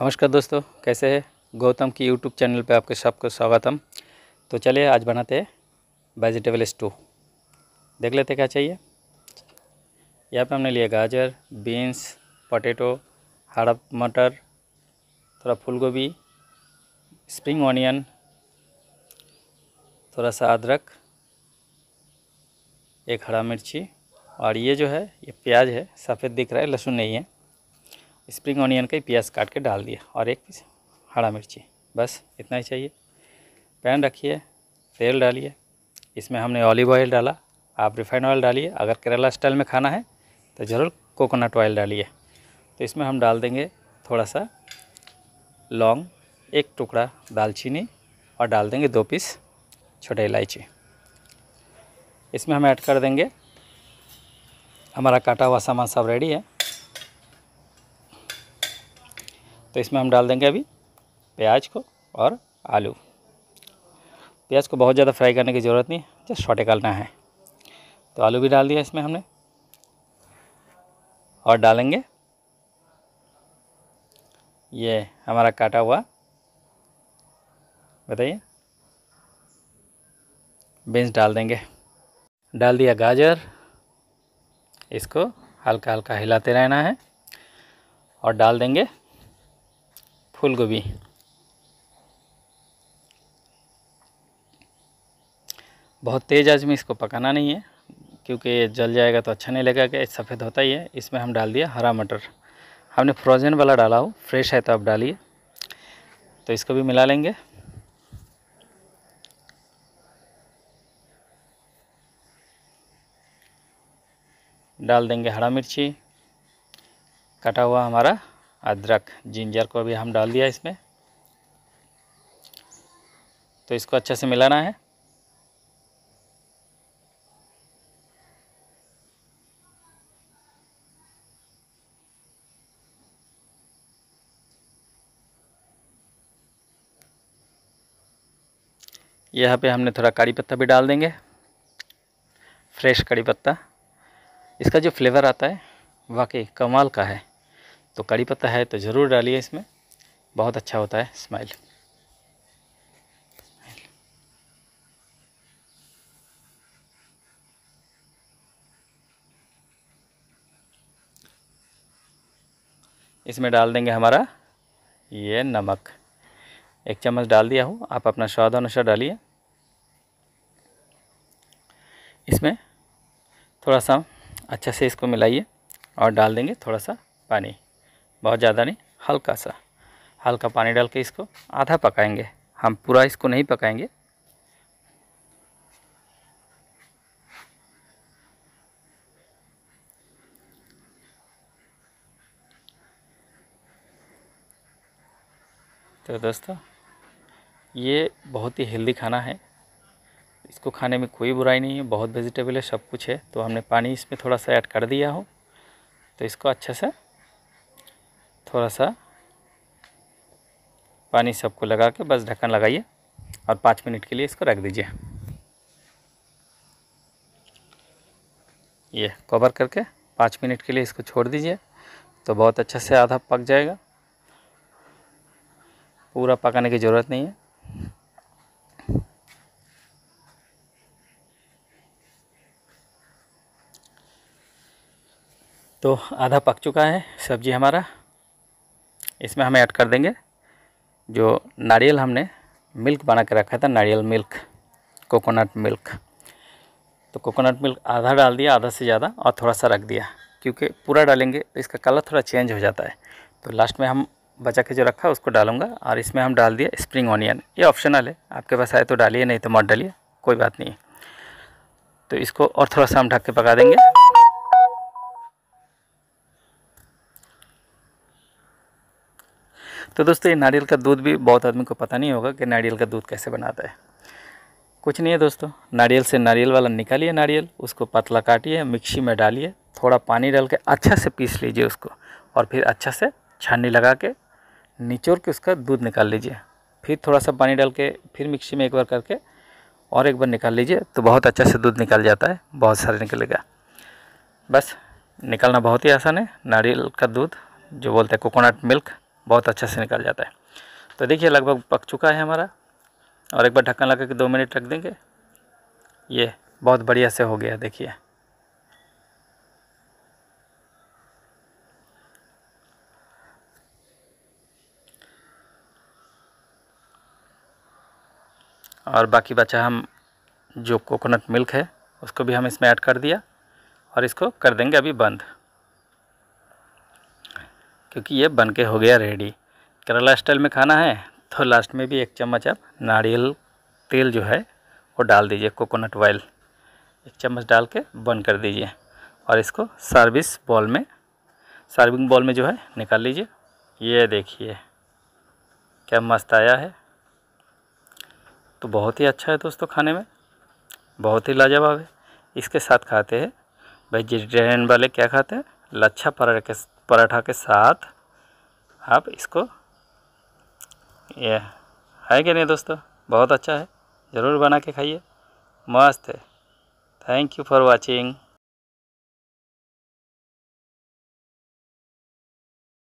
नमस्कार दोस्तों कैसे हैं गौतम की यूट्यूब चैनल पे आपके सबको स्वागतम तो चलिए आज बनाते हैं वेजिटेबल स्टू देख लेते क्या चाहिए यहाँ पे हमने लिया गाजर बीन्स पोटैटो हरा मटर थोड़ा फूलगोभी स्प्रिंग ऑनियन थोड़ा सा अदरक एक हरा मिर्ची और ये जो है ये प्याज है सफ़ेद दिख रहा है लहसुन नहीं है स्प्रिंग ऑनियन का ही प्याज काट के डाल दिया और एक पीस हरा मिर्ची बस इतना ही चाहिए पैन रखिए तेल डालिए इसमें हमने ऑलिव ऑयल डाला आप रिफाइंड ऑयल डालिए अगर केरला स्टाइल में खाना है तो ज़रूर कोकोनट ऑयल डालिए तो इसमें हम डाल देंगे थोड़ा सा लौंग एक टुकड़ा दालचीनी और डाल देंगे दो पीस छोटे इलायची इसमें हम ऐड कर देंगे हमारा काटा हुआ सामान सब रेडी है तो इसमें हम डाल देंगे अभी प्याज को और आलू प्याज को बहुत ज़्यादा फ्राई करने की ज़रूरत नहीं जस्ट छोटे करना है तो आलू भी डाल दिया इसमें हमने और डालेंगे ये हमारा काटा हुआ बताइए बीन्स डाल देंगे डाल दिया गाजर इसको हल्का हल्का हिलाते रहना है और डाल देंगे फूलगोभी बहुत तेज़ आज में इसको पकाना नहीं है क्योंकि जल जाएगा तो अच्छा नहीं लगेगा सफ़ेद होता ही है इसमें हम डाल दिया हरा मटर हमने फ्रोज़न वाला डाला हो फ्रेश है तो आप डालिए तो इसको भी मिला लेंगे डाल देंगे हरा मिर्ची कटा हुआ हमारा अदरक जिंजर को भी हम डाल दिया इसमें तो इसको अच्छे से मिलाना है यहाँ पे हमने थोड़ा कड़ी पत्ता भी डाल देंगे फ्रेश कड़ी पत्ता इसका जो फ्लेवर आता है वाकई कमाल का है तो कड़ी पत्ता है तो ज़रूर डालिए इसमें बहुत अच्छा होता है स्माइल इसमें डाल देंगे हमारा ये नमक एक चम्मच डाल दिया हूँ आप अपना स्वाद अनुसार डालिए इसमें थोड़ा सा अच्छा से इसको मिलाइए और डाल देंगे थोड़ा सा पानी बहुत ज़्यादा नहीं हल्का सा हल्का पानी डाल के इसको आधा पकाएंगे हम पूरा इसको नहीं पकाएंगे तो दोस्तों ये बहुत ही हेल्दी खाना है इसको खाने में कोई बुराई नहीं है बहुत वेजिटेबल है सब कुछ है तो हमने पानी इसमें थोड़ा सा ऐड कर दिया हो तो इसको अच्छे से थोड़ा सा पानी सबको लगा के बस ढक्कन लगाइए और पाँच मिनट के लिए इसको रख दीजिए ये कवर करके पाँच मिनट के लिए इसको छोड़ दीजिए तो बहुत अच्छे से आधा पक जाएगा पूरा पकाने की ज़रूरत नहीं है तो आधा पक चुका है सब्ज़ी हमारा इसमें हम ऐड कर देंगे जो नारियल हमने मिल्क बना के रखा था नारियल मिल्क कोकोनट मिल्क तो कोकोनट मिल्क आधा डाल दिया आधा से ज़्यादा और थोड़ा सा रख दिया क्योंकि पूरा डालेंगे तो इसका कलर थोड़ा चेंज हो जाता है तो लास्ट में हम बचा के जो रखा उसको डालूंगा और इसमें हम डाल दिया स्प्रिंग ऑनियन ये ऑप्शनल है आपके पास आए तो डालिए नहीं तो मत डालिए कोई बात नहीं है तो इसको और थोड़ा सा हम ढक के पका देंगे तो दोस्तों ये नारियल का दूध भी बहुत आदमी को पता नहीं होगा कि नारियल का दूध कैसे बनाता है कुछ नहीं है दोस्तों नारियल से नारियल वाला निकालिए नारियल उसको पतला काटिए मिक्सी में डालिए थोड़ा पानी डाल के अच्छा से पीस लीजिए उसको और फिर अच्छा से छाननी लगा के निचोड़ के उसका दूध निकाल लीजिए फिर थोड़ा सा पानी डाल के फिर मिक्सी में एक बार करके और एक बार निकाल लीजिए तो बहुत अच्छा से दूध निकाल जाता है बहुत सारे निकलेगा बस निकालना बहुत ही आसान है नारियल का दूध जो बोलते हैं कोकोनट मिल्क बहुत अच्छे से निकल जाता है तो देखिए लगभग पक चुका है हमारा और एक बार ढक्कन लगा के दो मिनट रख देंगे ये बहुत बढ़िया से हो गया देखिए और बाकी बचा हम जो कोकोनट मिल्क है उसको भी हम इसमें ऐड कर दिया और इसको कर देंगे अभी बंद क्योंकि ये बन के हो गया रेडी केरला स्टाइल में खाना है तो लास्ट में भी एक चम्मच आप नारियल तेल जो है वो डाल दीजिए कोकोनट ऑयल एक चम्मच डाल के बंद कर दीजिए और इसको सर्विस बॉल में सर्विंग बॉल में जो है निकाल लीजिए ये देखिए क्या मस्त आया है तो बहुत ही अच्छा है दोस्तों खाने में बहुत ही लाजवाब है इसके साथ खाते हैं वेजिटेरियन वाले क्या खाते हैं लच्छा पराठे के पराठा के साथ आप इसको ये है कि नहीं दोस्तों बहुत अच्छा है ज़रूर बना के खाइए मस्त है थैंक यू फॉर वाचिंग